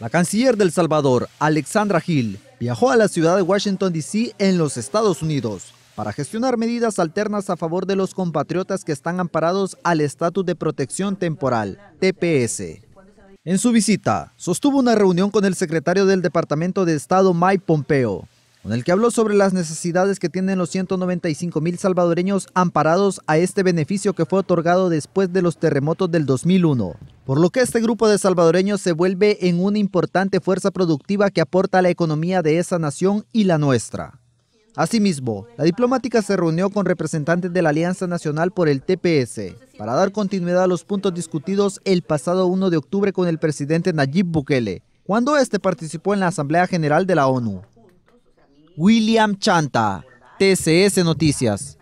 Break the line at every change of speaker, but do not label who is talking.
La canciller del Salvador, Alexandra Gil, viajó a la ciudad de Washington, D.C. en los Estados Unidos para gestionar medidas alternas a favor de los compatriotas que están amparados al Estatus de Protección Temporal, TPS. En su visita, sostuvo una reunión con el secretario del Departamento de Estado, Mike Pompeo, con el que habló sobre las necesidades que tienen los 195 mil salvadoreños amparados a este beneficio que fue otorgado después de los terremotos del 2001. Por lo que este grupo de salvadoreños se vuelve en una importante fuerza productiva que aporta a la economía de esa nación y la nuestra. Asimismo, la diplomática se reunió con representantes de la Alianza Nacional por el TPS para dar continuidad a los puntos discutidos el pasado 1 de octubre con el presidente Nayib Bukele, cuando este participó en la Asamblea General de la ONU. William Chanta, TCS Noticias.